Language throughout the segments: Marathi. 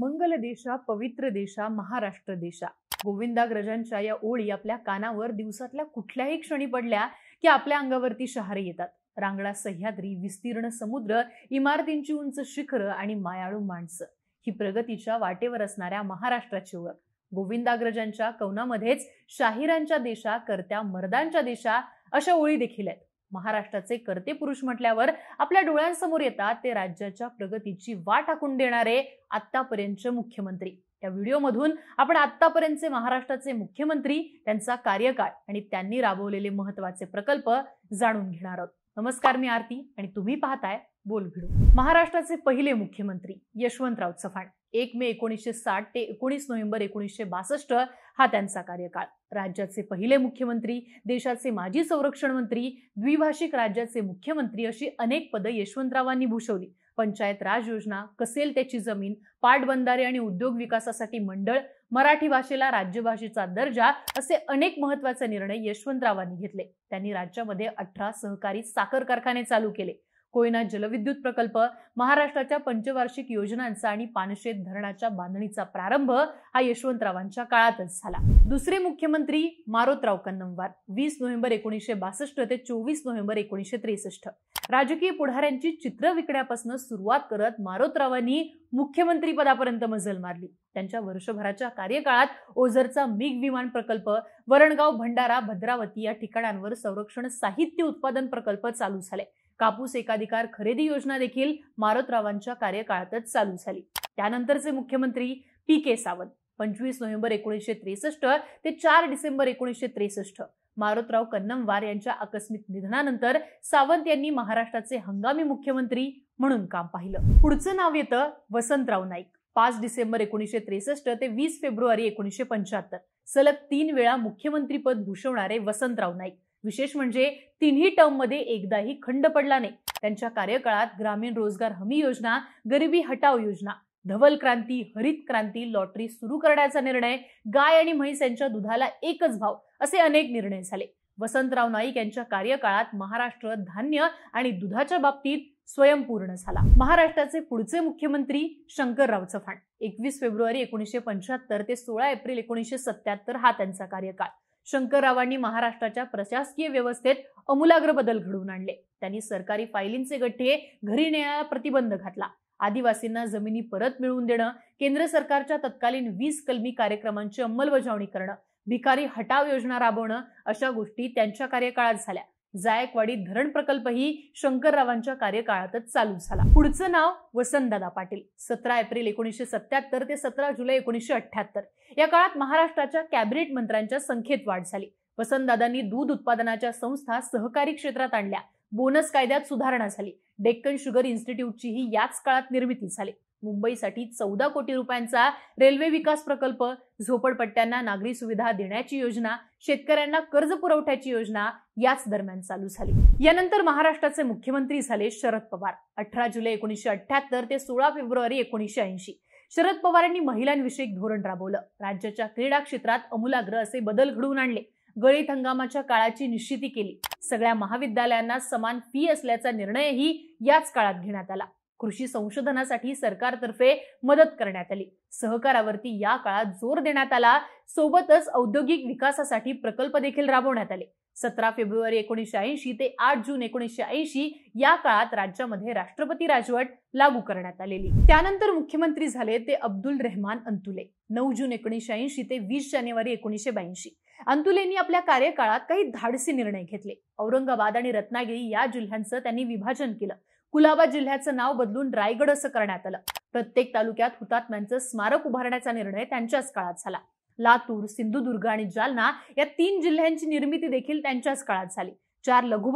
मंगल देशा पवित्र देशा महाराष्ट्र देशा गोविंदाग्रजांच्या या ओळी आपल्या कानावर दिवसातल्या कुठल्याही क्षणी पडल्या की आपल्या अंगावरती शहारे येतात रांगडा सह्याद्री विस्तीर्ण समुद्र इमारतींची उंच शिखर आणि मायाळू माणसं ही प्रगतीच्या वाटेवर असणाऱ्या महाराष्ट्राची ओळख गोविंदाग्रजांच्या कवनामध्येच शाहिरांच्या देशा करत्या मर्दांच्या देशा अशा ओळी देखील आहेत महाराष्ट्राचे कर्ते पुरुष म्हटल्यावर आपल्या डोळ्यांसमोर येतात ते राज्याच्या प्रगतीची वाट आखून देणारे आतापर्यंतचे मुख्यमंत्री त्या व्हिडिओमधून आपण आतापर्यंतचे महाराष्ट्राचे मुख्यमंत्री त्यांचा कार्यकाळ आणि त्यांनी राबवलेले महत्वाचे प्रकल्प जाणून घेणार आहोत नमस्कार मी आरती आणि तुम्ही पाहताय बोलभिडू महाराष्ट्राचे पहिले मुख्यमंत्री यशवंतराव चव्हाण एक मे एकोणीसशे साठ ते एकोणीस नोव्हेंबर एकोणीसशे बासष्ट हा त्यांचा कार्यकाळ राज्याचे पहिले मुख्यमंत्री देशाचे माजी संरक्षण मंत्री द्विभाषिक राज्याचे मुख्यमंत्री अशी अनेक पदं यशवंतरावांनी भूषवली पंचायत राज योजना कसेल त्याची जमीन पाटबंधारे आणि उद्योग विकासासाठी मंडळ मराठी भाषेला राज्यभाषेचा दर्जा असे अनेक महत्वाचे निर्णय यशवंतरावांनी घेतले त्यांनी राज्यामध्ये अठरा सहकारी साखर कारखाने चालू केले कोयना जलविद्युत प्रकल्प महाराष्ट्राच्या पंचवार्षिक योजनांचा आणि पानशेत धरणाच्या बांधणीचा प्रारंभ हा यशवंतरावांच्या काळातच झाला दुसरे मुख्यमंत्री मारोतराव कन्नमवार वीस नोव्हेंबर एकोणीसशे बासष्ट ते चोवीस नोव्हेंबर एकोणीसशे त्रेसष्ट राजकीय पुढाऱ्यांची चित्र विकण्यापासून सुरुवात करत मारोतरावांनी मुख्यमंत्री पदापर्यंत मजल मारली त्यांच्या वर्षभराच्या कार्यकाळात ओझरचा मिग विमान प्रकल्प वरणगाव भंडारा भद्रावती या ठिकाणांवर संरक्षण साहित्य उत्पादन प्रकल्प चालू झाले कापूस एकाधिकार खरेदी योजना देखील मारोतरावांच्या कार्यकाळातच चालू झाली त्यानंतरचे मुख्यमंत्री पी के सावंत पंचवीस नोव्हेंबर एकोणीसशे त्रेसष्ट ते चार डिसेंबर एकोणीसशे त्रेसष्ट मारोतराव कन्नमवार यांच्या आकस्मिक निधनानंतर सावंत यांनी महाराष्ट्राचे हंगामी मुख्यमंत्री म्हणून काम पाहिलं पुढचं नाव येतं वसंतराव नाईक पाच डिसेंबर एकोणीसशे त्रेसष्ट ते वीस फेब्रुवारी एकोणीसशे पंच्याहत्तर सलग तीन वेळा मुख्यमंत्रीपद भूषवणारे वसंतराव नाईक विशेष म्हणजे तिन्ही टर्ममध्ये एकदाही खंड पडला नाही त्यांच्या कार्यकाळात ग्रामीण रोजगार हमी योजना गरिबी हटाव योजना धवल क्रांती हरित क्रांती लॉटरी सुरू करण्याचा निर्णय गाय आणि म्हैस यांच्या दुधाला एकच भाव असे अनेक निर्णय झाले वसंतराव नाईक यांच्या कार्यकाळात महाराष्ट्र धान्य आणि दुधाच्या बाबतीत स्वयंपूर्ण झाला महाराष्ट्राचे पुढचे मुख्यमंत्री शंकरराव चव्हाण एकवीस फेब्रुवारी एकोणीसशे पंच्याहत्तर ते सोळा एप्रिल एकोणीसशे सत्याहत्तर हा त्यांचा कार्यकाळ शंकररावांनी महाराष्ट्राच्या प्रशासकीय व्यवस्थेत अमूलाग्र बदल घडवून आणले त्यांनी सरकारी फायलींचे गठ्ठे घरी नेण्याला प्रतिबंध घातला आदिवासींना जमिनी परत मिळवून देणं केंद्र सरकारच्या तत्कालीन वीस कलमी कार्यक्रमांची अंमलबजावणी करणं भिकारी हटाव योजना राबवणं अशा गोष्टी त्यांच्या कार्यकाळात झाल्या जायकवाडी धरण प्रकल्पही शंकररावांच्या कार्यकाळातच चालू झाला पुढचं नाव वसंतदादा पाटील सतरा एप्रिल एकोणीसशे सत्याहत्तर ते सतरा जुलै एकोणीसशे अठ्याहत्तर या काळात महाराष्ट्राच्या कॅबिनेट मंत्र्यांच्या संख्येत वाढ झाली वसंतदादांनी दूध उत्पादनाच्या संस्था सहकारी क्षेत्रात आणल्या बोनस कायद्यात सुधारणा झाली डेक्कन शुगर इन्स्टिट्यूटचीही याच काळात निर्मिती झाली मुंबईसाठी चौदा कोटी रुपयांचा रेल्वे विकास प्रकल्प झोपडपट्ट्यांना नागरी सुविधा देण्याची योजना शेतकऱ्यांना कर्ज पुरवठ्याची योजना याच दरम्यान चालू झाली यानंतर महाराष्ट्राचे मुख्यमंत्री झाले शरद पवार अठरा जुलै एकोणीसशे अठ्याहत्तर ते सोळा फेब्रुवारी एकोणीसशे ऐंशी शरद पवारांनी महिलांविषयी धोरण राबवलं राज्याच्या क्रीडा क्षेत्रात अमूलाग्र असे बदल घडवून आणले गळीत हंगामाच्या काळाची निश्चिती केली सगळ्या महाविद्यालयांना समान फी असल्याचा निर्णयही याच काळात घेण्यात आला कृषी संशोधनासाठी सरकारतर्फे मदत करण्यात आली सहकारावरती या काळात जोर देण्यात आला सोबतच औद्योगिक विकासासाठी प्रकल्प देखील राबवण्यात आले सतरा फेब्रुवारी एकोणीसशे ऐंशी ते आठ जून एकोणीसशे ऐंशी या काळात राज्यामध्ये राष्ट्रपती राजवट लागू करण्यात आलेली त्यानंतर मुख्यमंत्री झाले ते अब्दुल रेहमान अंतुले नऊ जून एकोणीसशे ऐंशी ते वीस जानेवारी एकोणीसशे ब्याऐंशी अंतुलेंनी आपल्या कार्यकाळात काही धाडसी निर्णय घेतले औरंगाबाद आणि रत्नागिरी या जिल्ह्यांचं त्यांनी विभाजन केलं कुलाबा जिल्ह्याचं नाव बदलून रायगड असं करण्यात आलं प्रत्येक तालुक्यात हुतात्म्यांचं स्मारक उभारण्याचा निर्णय त्यांच्याच काळात झाला लातूर सिंधुदुर्ग आणि जालना या तीन जिल्ह्यांची निर्मिती देखील त्यांच्याच काळात झाली चार लघु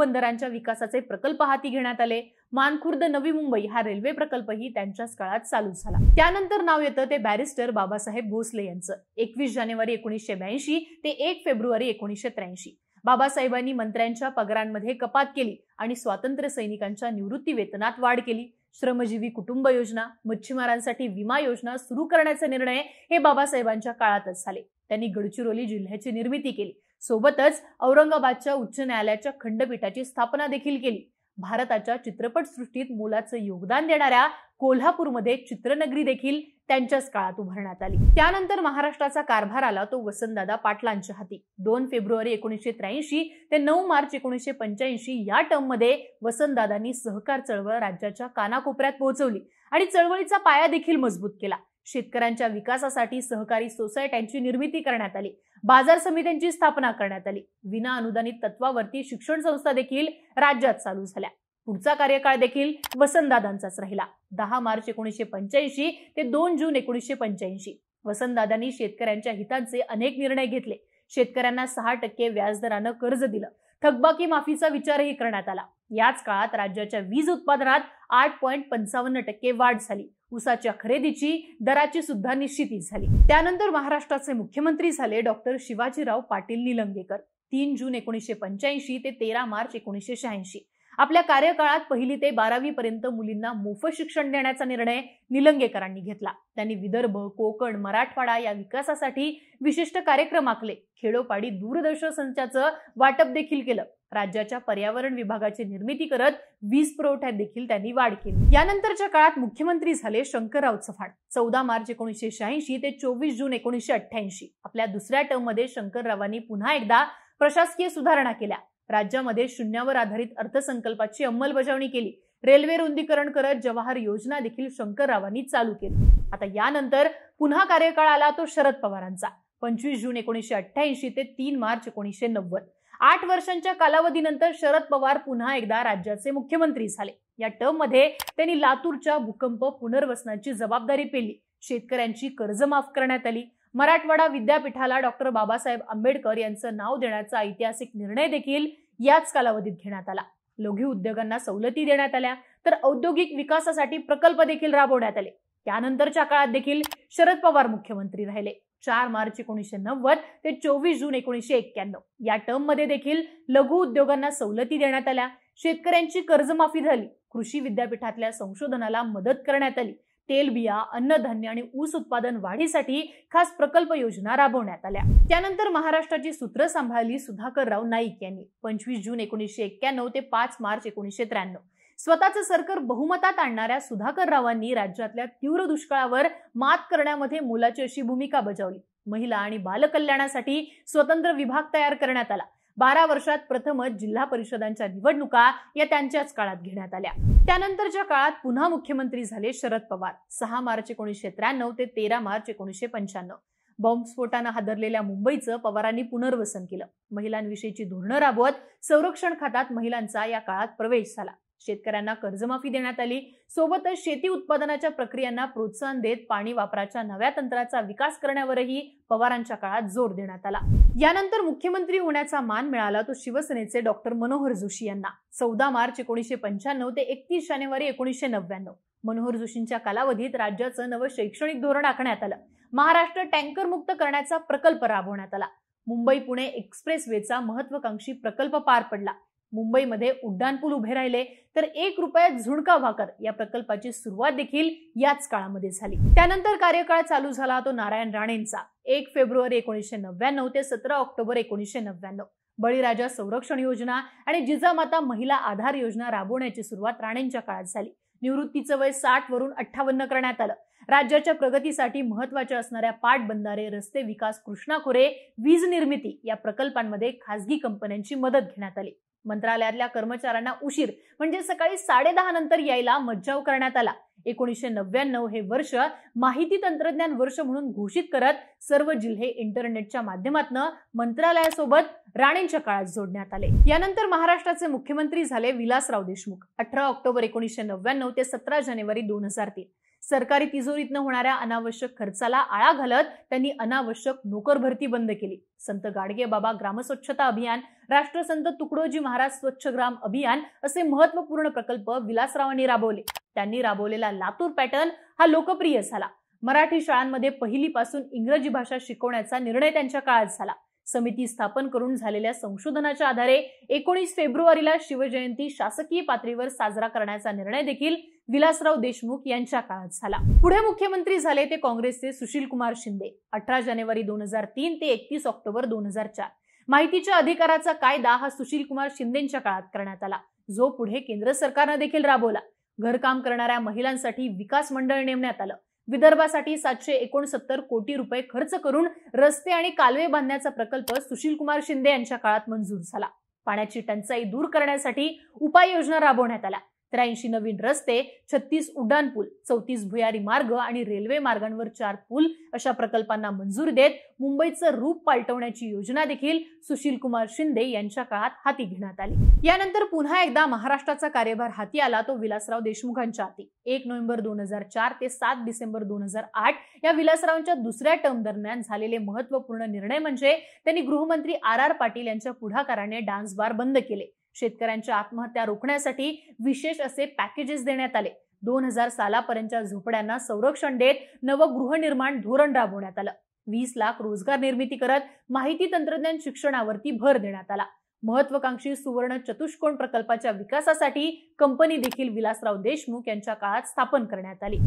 विकासाचे प्रकल्प हाती घेण्यात आले मानखुर्द नवी मुंबई हा रेल्वे प्रकल्पही त्यांच्याच काळात चालू झाला त्यानंतर नाव येतं ते बॅरिस्टर बाबासाहेब भोसले यांचं एकवीस जानेवारी एकोणीसशे ब्याऐंशी ते एक फेब्रुवारी एकोणीसशे त्र्याऐंशी बाबासाहेबांनी मंत्र्यांच्या पगारांमध्ये कपात केली आणि स्वातंत्र्य सैनिकांच्या निवृत्ती वेतनात वाढ केली श्रमजीवी कुटुंब योजना मच्छीमारांसाठी विमा योजना सुरू करण्याचे निर्णय हे बाबासाहेबांच्या काळातच झाले त्यांनी गडचिरोली जिल्ह्याची निर्मिती केली सोबतच औरंगाबादच्या उच्च न्यायालयाच्या खंडपीठाची स्थापना देखील केली भारताच्या चित्रपटसृष्टीत मोलाचं योगदान देणाऱ्या कोल्हापूरमध्ये चित्रनगरी देखील त्यांच्याच काळात उभारण्यात आली त्यानंतर महाराष्ट्राचा कारभार आला तो वसंतदादा पाटलांच्या हाती दोन फेब्रुवारी एकोणीसशे त्र्याऐंशी ते नऊ मार्च एकोणीसशे पंच्याऐंशी या टर्ममध्ये वसंतदादांनी सहकार चळवळ राज्याच्या कानाकोपऱ्यात पोहोचवली आणि चळवळीचा पाया देखील मजबूत केला शेतकऱ्यांच्या विकासासाठी सहकारी सोसायट्यांची निर्मिती करण्यात आली बाजार समित्यांची स्थापना करण्यात आली विना अनुदानित तत्वावरती शिक्षण संस्था देखील राज्यात चालू झाल्या पुढचा कार्यकाळ देखील वसंतदादांचाच राहिला दहा मार्च एकोणीसशे पंच्याऐंशी ते दोन जून एकोणीसशे पंच्याऐंशी वसंतदादांनी शेतकऱ्यांच्या हितांचे अनेक निर्णय घेतले शेतकऱ्यांना सहा टक्के व्याजदरानं कर्ज दिलं थकबाकी माफीचा विचारही करण्यात आला याच काळात राज्याच्या वीज उत्पादनात आठ पॉईंट पंचावन्न टक्के वाढ झाली उसाच्या खरेदीची दराची सुद्धा निश्चिती झाली त्यानंतर महाराष्ट्राचे मुख्यमंत्री झाले डॉक्टर शिवाजीराव पाटील निलंगेकर तीन जून एकोणीसशे पंच्याऐंशी ते तेरा मार्च एकोणीसशे शहाऐंशी आपल्या कार्यकाळात पहिली ते बारावी पर्यंत मुलींना मोफत शिक्षण देण्याचा निर्णय निलंगेकरांनी घेतला त्यांनी विदर्भ कोकण मराठवाडा या विकासासाठी विशिष्ट कार्यक्रम आखले खेडोपाडी दूरदर्शन संचाचं वाटप देखील केलं राज्याच्या पर्यावरण विभागाची निर्मिती करत वीज पुरवठ्यात देखील त्यांनी वाढ केली यानंतरच्या काळात मुख्यमंत्री झाले शंकरराव चव्हाण चौदा मार्च एकोणीसशे शहाऐंशी ते चोवीस जून एकोणीसशे अठ्ठ्याऐंशी आपल्या दुसऱ्या टर्ममध्ये शंकररावांनी पुन्हा एकदा प्रशासकीय सुधारणा केल्या राज्यामध्ये शून्यावर आधारित अर्थसंकल्पाची अंमलबजावणी केली रेल्वे रुंदीकरण करत जवाहर योजना देखील शंकररावांनी चालू केली आता यानंतर पुन्हा कार्यकाळ आला तो शरद पवारांचा पंचवीस जून एकोणीसशे अठ्ठ्याऐंशी ते तीन मार्च एकोणीसशे नव्वद आठ वर्षांच्या कालावधीनंतर शरद पवार पुन्हा एकदा राज्याचे मुख्यमंत्री झाले या टर्ममध्ये त्यांनी लातूरच्या भूकंप पुनर्वसनाची जबाबदारी पेली शेतकऱ्यांची कर्ज माफ करण्यात आली मराठवाडा विद्यापीठाला डॉक्टर बाबासाहेब आंबेडकर यांचं नाव देण्याचा ऐतिहासिक निर्णय देखील याच कालावधीत घेण्यात आला लोघी उद्योगांना सवलती देण्यात आल्या तर औद्योगिक विकासासाठी प्रकल्प देखील राबवण्यात आले त्यानंतरच्या काळात देखील शरद पवार मुख्यमंत्री राहिले चार मार्च एकोणीसशे नव्वद ते चोवीस जून एकोणीसशे एक्क्याण्णव या मध्ये देखील लघु उद्योगांना सवलती देण्यात आल्या शेतकऱ्यांची कर्जमाफी झाली कृषी विद्यापीठातल्या संशोधनाला मदत करण्यात आली तेलबिया अन्नधान्य आणि ऊस उत्पादन वाढीसाठी खास प्रकल्प योजना राबवण्यात आल्या त्यानंतर महाराष्ट्राची सूत्र सांभाळली सुधाकरराव नाईक यांनी पंचवीस जून एकोणीसशे एक्क्याण्णव ते पाच मार्च एकोणीसशे त्र्याण्णव स्वतःचं सरकार बहुमतात आणणाऱ्या सुधाकर रावांनी राज्यातल्या तीव्र दुष्काळावर मात करण्यामध्ये मोलाची अशी भूमिका बजावली महिला आणि बालकल्याणासाठी स्वतंत्र विभाग तयार करण्यात आला बारा वर्षात प्रथमच जिल्हा परिषदांच्या निवडणुका या त्यांच्याच काळात घेण्यात आल्या त्यानंतरच्या काळात पुन्हा मुख्यमंत्री झाले शरद पवार सहा मार्च एकोणीसशे त्र्याण्णव ते तेरा मार्च एकोणीशे पंच्याण्णव बॉम्बस्फोटानं हादरलेल्या मुंबईचं पवारांनी पुनर्वसन केलं महिलांविषयीची धोरणं राबवत संरक्षण खात्यात महिलांचा या काळात प्रवेश झाला शेतकऱ्यांना कर्जमाफी देण्यात आली सोबतच शेती उत्पादनाच्या प्रक्रियांना प्रोत्साहन देत पाणी वापराच्या नव्या तंत्राचा विकास करण्यावरही पवारांच्या काळात जोर देण्यात आला यानंतर मुख्यमंत्री होण्याचा मान मिळाला तो शिवसेनेचे डॉक्टर मनोहर जोशी यांना चौदा मार्च एकोणीशे पंच्याण्णव ते एकतीस जानेवारी एकोणीसशे नव्याण्णव मनोहर जोशींच्या कालावधीत राज्याचं नवं शैक्षणिक धोरण आखण्यात आलं महाराष्ट्र टँकर मुक्त करण्याचा प्रकल्प राबवण्यात आला मुंबई पुणे एक्सप्रेस वेचा महत्वाकांक्षी प्रकल्प पार पडला मुंबईमध्ये उड्डाणपूल उभे राहिले तर एक रुपयात झुणका भाकर या प्रकल्पाची सुरुवात देखील याच काळामध्ये झाली त्यानंतर कार्यकाळ चालू झाला तो नारायण राणेंचा एक फेब्रुवारी एकोणीसशे नव्याण्णव ते सतरा ऑक्टोबर एकोणीसशे नव्याण्णव बळीराजा संरक्षण योजना आणि जिजामाता महिला आधार योजना राबवण्याची सुरुवात राणेंच्या काळात झाली निवृत्तीचं वय साठ वरून अठ्ठावन्न करण्यात आलं राज्याच्या प्रगतीसाठी महत्वाच्या असणाऱ्या पाटबंधारे रस्ते विकास कृष्णा खोरे वीज निर्मिती या प्रकल्पांमध्ये खासगी कंपन्यांची मदत घेण्यात आली मंत्रालयातल्या कर्मचाऱ्यांना उशीर म्हणजे सकाळी साडेदहा नंतर यायला मज्जाव करण्यात आला एकोणीसशे नव्याण्णव हे वर्ष माहिती तंत्रज्ञान वर्ष म्हणून घोषित करत सर्व जिल्हे इंटरनेटच्या माध्यमातून मंत्रालयासोबत राणेंच्या काळात जोडण्यात आले यानंतर महाराष्ट्राचे मुख्यमंत्री झाले विलासराव देशमुख अठरा ऑक्टोबर एकोणीसशे नव्याण्णव ते सतरा जानेवारी दोन हजार तीन सरकारी तिजोरीतनं होणाऱ्या अनावश्यक खर्चाला आळा घालत त्यांनी अनावश्यक नोकर भरती बंद केली संत गाडगे बाबा ग्रामस्वच्छता अभियान राष्ट्रसंत तुकडोजी महाराज स्वच्छ ग्राम अभियान असे महत्वपूर्ण प्रकल्प विलासरावांनी राबवले त्यांनी राबवलेला लातूर पॅटर्न हा लोकप्रिय झाला मराठी शाळांमध्ये पहिलीपासून इंग्रजी भाषा शिकवण्याचा निर्णय त्यांच्या काळात झाला समिती स्थापन करून झालेल्या संशोधनाच्या आधारे एकोणीस फेब्रुवारीला शिवजयंती शासकीय पातळीवर साजरा करण्याचा निर्णय देखील विलासराव देशमुख यांच्या काळात झाला पुढे मुख्यमंत्री झाले ते काँग्रेसचे सुशील कुमार शिंदे अठरा जानेवारी दोन हजार तीन ते एकतीस ऑक्टोबर दोन हजार चार माहितीच्या अधिकाराचा कायदा हा सुशील कुमार शिंदेच्या काळात करण्यात आला जो पुढे केंद्र सरकारनं देखील राबवला घरकाम करणाऱ्या महिलांसाठी विकास मंडळ नेमण्यात आलं विदर्भासाठी सातशे एकोणसत्तर कोटी रुपये खर्च करून रस्ते आणि कालवे बांधण्याचा प्रकल्प सुशील कुमार शिंदे यांच्या काळात मंजूर झाला पाण्याची टंचाई दूर करण्यासाठी उपाययोजना राबवण्यात आल्या त्र्याऐंशी नवीन रस्ते छत्तीस उड्डाणपूल चौतीस भुयारी मार्ग आणि रेल्वे मार्गांवर चार पूल अशा प्रकल्पांना मंजूर देत मुंबईचं रूप पालटवण्याची योजना देखील सुशील कुमार शिंदे यांच्या काळात हाती घेण्यात आली यानंतर पुन्हा एकदा महाराष्ट्राचा कार्यभार हाती आला तो विलासराव देशमुखांच्या हाती एक नोव्हेंबर दोन हजार चार ते सात डिसेंबर दोन हजार आठ या विलासरावांच्या दुसऱ्या टर्म दरम्यान झालेले महत्वपूर्ण निर्णय म्हणजे त्यांनी गृहमंत्री आर आर पाटील यांच्या पुढाकाराने डान्स बार बंद केले शेतकऱ्यांच्या आत्महत्या रोखण्यासाठी विशेष असे पॅकेजेस देण्यात आले दोन हजार सालापर्यंतच्या झोपड्यांना संरक्षण देत नवं गृहनिर्माण धोरण राबवण्यात आलं वीस लाख रोजगार निर्मिती करत माहिती तंत्रज्ञान शिक्षणावरती भर देण्यात आला महत्वाकांक्षी सुवर्ण चतुष्कोण प्रकल्पाच्या विकासासाठी कंपनी देखील विलासराव देशमुख यांच्या काळात स्थापन करण्यात आली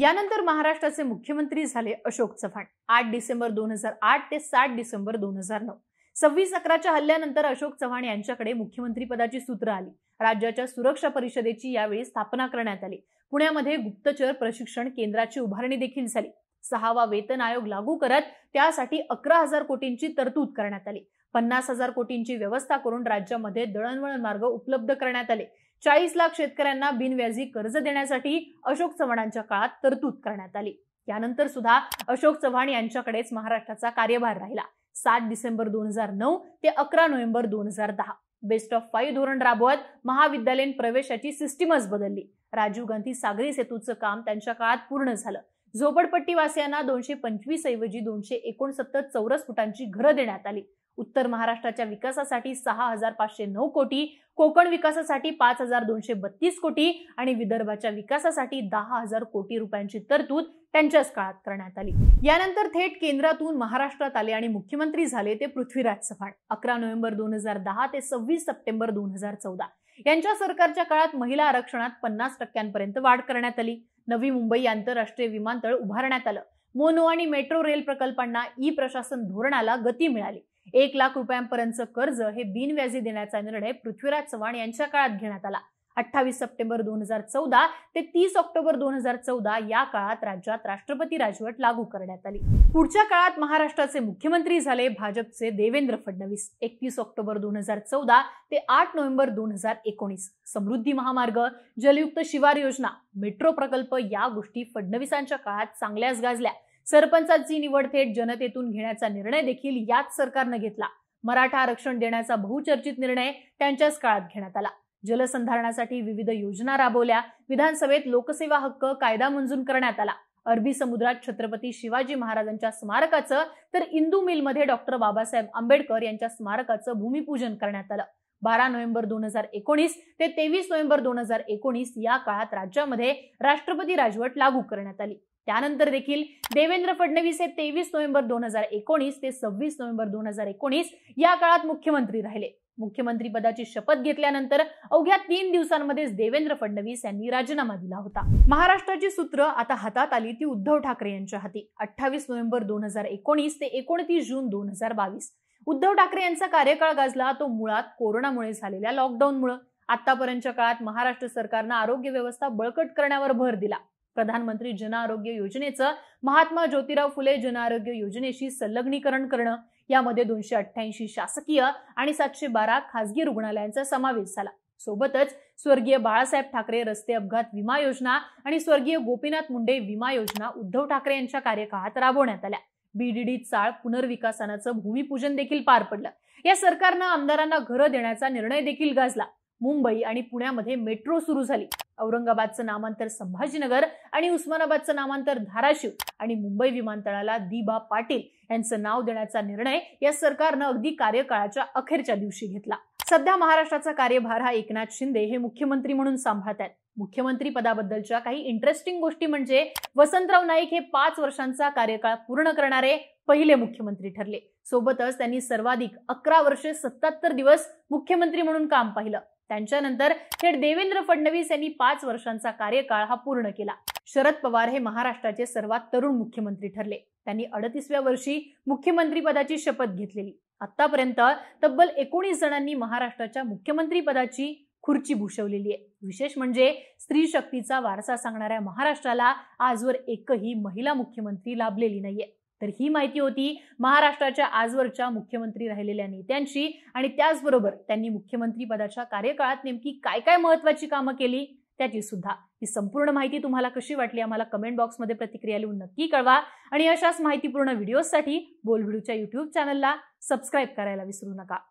यानंतर महाराष्ट्राचे मुख्यमंत्री झाले अशोक चव्हाण आठ डिसेंबर दोन हजार आठ ते सात डिसेंबर दोन हजार नऊ सव्वीस अकराच्या हल्ल्यानंतर अशोक चव्हाण यांच्याकडे मुख्यमंत्रीपदाची सूत्र आली राज्याच्या सुरक्षा परिषदेची यावेळी स्थापना करण्यात आली पुण्यामध्ये गुप्तचर प्रशिक्षण केंद्राची उभारणी देखील झाली सहावा वेतन आयोग लागू करत त्यासाठी अकरा हजार कोटींची तरतूद करण्यात आली पन्नास हजार कोटींची व्यवस्था करून राज्यामध्ये दळणवळण मार्ग उपलब्ध करण्यात आले चाळीस लाख शेतकऱ्यांना बिनव्याजी कर्ज देण्यासाठी अशोक चव्हाणांच्या काळात तरतूद करण्यात आली त्यानंतर सुद्धा अशोक चव्हाण यांच्याकडेच महाराष्ट्राचा कार्यभार राहिला सात डिसेंबर दोन हजार नऊ ते अकरा नोव्हेंबर दोन हजार दहा बेस्ट ऑफ फाईव्ह धोरण राबवत महाविद्यालयीन प्रवेशाची सिस्टीमच बदलली राजीव गांधी सागरी सेतूचं काम त्यांच्या काळात पूर्ण झालं झोपडपट्टीवासियांना दोनशे पंचवीस ऐवजी दोनशे एकोणसत्तर चौरस फुटांची घरं देण्यात आली उत्तर महाराष्ट्राच्या विकासासाठी सहा हजार पाचशे नऊ कोटी कोकण विकासासाठी पाच हजार दोनशे बत्तीस कोटी आणि विदर्भाच्या विकासासाठी दहा हजार कोटी रुपयांची तरतूद त्यांच्याच काळात करण्यात आली यानंतर थेट केंद्रातून महाराष्ट्रात आले आणि मुख्यमंत्री झाले ते पृथ्वीराज चव्हाण अकरा नोव्हेंबर दोन हजार दहा ते सव्वीस सप्टेंबर दोन हजार चौदा यांच्या सरकारच्या काळात महिला आरक्षणात पन्नास टक्क्यांपर्यंत वाढ करण्यात आली नवी मुंबई आंतरराष्ट्रीय विमानतळ उभारण्यात आलं मोनो आणि मेट्रो रेल प्रकल्पांना ई प्रशासन धोरणाला गती मिळाली एक लाख रुपयांपर्यंत कर्ज हे बिनव्याजी देण्याचा निर्णय पृथ्वीराज चव्हाण यांच्या काळात घेण्यात आला अठ्ठावीस सप्टेंबर दोन हजार चौदा ते तीस ऑक्टोबर दोन हजार चौदा या काळात राज्यात राष्ट्रपती राजवट लागू करण्यात आली पुढच्या काळात महाराष्ट्राचे मुख्यमंत्री झाले भाजपचे देवेंद्र फडणवीस एकतीस ऑक्टोबर दोन हजार चौदा ते आठ नोव्हेंबर दोन हजार एकोणीस समृद्धी महामार्ग जलयुक्त शिवार योजना मेट्रो प्रकल्प या गोष्टी फडणवीसांच्या काळात चांगल्याच गाजल्या सरपंचाची निवड थेट जनतेतून घेण्याचा निर्णय देखील याच सरकारनं घेतला मराठा आरक्षण देण्याचा बहुचर्चित निर्णय त्यांच्याच काळात घेण्यात आला जलसंधारणासाठी विविध योजना राबवल्या विधानसभेत लोकसेवा हक्क कायदा मंजूर करण्यात आला अरबी समुद्रात छत्रपती शिवाजी महाराजांच्या स्मारकाचं तर इंदू मिलमध्ये डॉक्टर बाबासाहेब आंबेडकर यांच्या स्मारकाचं भूमिपूजन करण्यात आलं बारा नोव्हेंबर दोन हजार एकोणीस ते तेवीस नोव्हेंबर दोन हजार एकोणीस या काळात राज्यामध्ये राष्ट्रपती राजवट लागू करण्यात आली त्यानंतर देखील देवेंद्र फडणवीस हे तेवीस नोव्हेंबर दोन हजार एकोणीस ते सव्वीस नोव्हेंबर दोन हजार एकोणीस या काळात मुख्यमंत्री राहिले मुख्यमंत्री पदाची शपथ घेतल्यानंतर अवघ्या तीन दिवसांमध्येच देवेंद्र फडणवीस यांनी राजीनामा दिला होता महाराष्ट्राची सूत्र आता हातात आली ती उद्धव ठाकरे यांच्या हाती अठ्ठावीस नोव्हेंबर दोन हजार एकोणीस ते एकोणतीस जून दोन हजार बावीस उद्धव ठाकरे यांचा कार्यकाळ गाजला तो मुळात कोरोनामुळे झालेल्या लॉकडाऊनमुळे आतापर्यंतच्या काळात महाराष्ट्र सरकारनं आरोग्य व्यवस्था बळकट करण्यावर भर दिला प्रधानमंत्री जन आरोग्य योजनेचं महात्मा ज्योतिराव फुले जनआरोग्य योजनेशी संलग्नीकरण करणं यामध्ये दोनशे अठ्ठ्याऐंशी शासकीय आणि सातशे बारा खासगी रुग्णालयांचा समावेश झाला सोबतच स्वर्गीय बाळासाहेब ठाकरे रस्ते अपघात विमा योजना आणि स्वर्गीय गोपीनाथ मुंडे विमा योजना उद्धव ठाकरे यांच्या कार्यकाळात राबवण्यात आल्या बीडीडी चाळ पुनर्विकासनाचं भूमिपूजन देखील पार पडलं या सरकारनं आमदारांना घरं देण्याचा निर्णय देखील गाजला मुंबई आणि पुण्यामध्ये मेट्रो सुरू झाली औरंगाबादचं नामांतर संभाजीनगर आणि उस्मानाबादचं नामांतर धाराशिव आणि मुंबई विमानतळाला दिबा पाटील यांचं नाव देण्याचा निर्णय या सरकारनं अगदी कार्यकाळाच्या अखेरच्या दिवशी घेतला सध्या महाराष्ट्राचा कार्यभार हा एकनाथ शिंदे हे मुख्यमंत्री म्हणून सांभाळत आहेत मुख्यमंत्री पदाबद्दलच्या काही इंटरेस्टिंग गोष्टी म्हणजे वसंतराव नाईक हे पाच वर्षांचा कार्यकाळ पूर्ण करणारे पहिले मुख्यमंत्री ठरले सोबतच त्यांनी सर्वाधिक अकरा वर्षे सत्याहत्तर दिवस मुख्यमंत्री म्हणून काम पाहिलं त्यांच्यानंतर थेट देवेंद्र फडणवीस यांनी पाच वर्षांचा कार्यकाळ हा पूर्ण केला शरद पवार हे महाराष्ट्राचे सर्वात तरुण मुख्यमंत्री ठरले त्यांनी अडतीसव्या वर्षी मुख्यमंत्रीपदाची शपथ घेतलेली आतापर्यंत तब्बल एकोणीस जणांनी महाराष्ट्राच्या मुख्यमंत्रीपदाची खुर्ची भूषवलेली आहे विशेष म्हणजे स्त्री शक्तीचा वारसा सांगणाऱ्या महाराष्ट्राला आजवर एकही महिला मुख्यमंत्री लाभलेली नाहीये तर ही माहिती होती महाराष्ट्राच्या आजवरच्या मुख्यमंत्री राहिलेल्या नेत्यांची आणि त्याचबरोबर त्यांनी मुख्यमंत्री पदाच्या कार्यकाळात नेमकी काय काय महत्वाची कामं केली त्याची सुद्धा ही संपूर्ण माहिती तुम्हाला कशी वाटली आम्हाला कमेंट बॉक्समध्ये प्रतिक्रिया लिहून नक्की कळवा आणि अशाच माहितीपूर्ण व्हिडिओसाठी बोलभिडूच्या युट्यूब चॅनलला सबस्क्राईब करायला विसरू नका